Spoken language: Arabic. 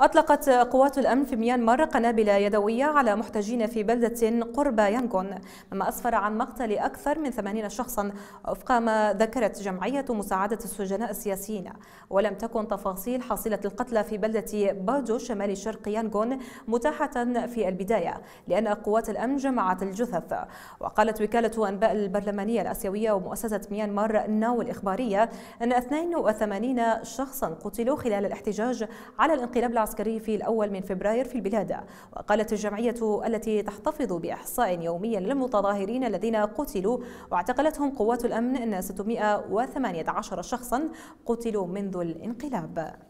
أطلقت قوات الأمن في ميانمار قنابل يدوية على محتجين في بلدة قرب يانغون مما أسفر عن مقتل أكثر من 80 شخصا وفق ما ذكرت جمعية مساعدة السجناء السياسيين ولم تكن تفاصيل حاصلة القتلى في بلدة باجو شمال شرق يانغون متاحة في البداية لأن قوات الأمن جمعت الجثث وقالت وكالة أنباء البرلمانية الآسيوية ومؤسسة ميانمار ناو الإخبارية أن 82 شخصا قتلوا خلال الاحتجاج على الانقلاب العسكري العسكري في الأول من فبراير في البلاد وقالت الجمعية التي تحتفظ بإحصاء يومي للمتظاهرين الذين قتلوا واعتقلتهم قوات الأمن أن 618 شخصا قتلوا منذ الانقلاب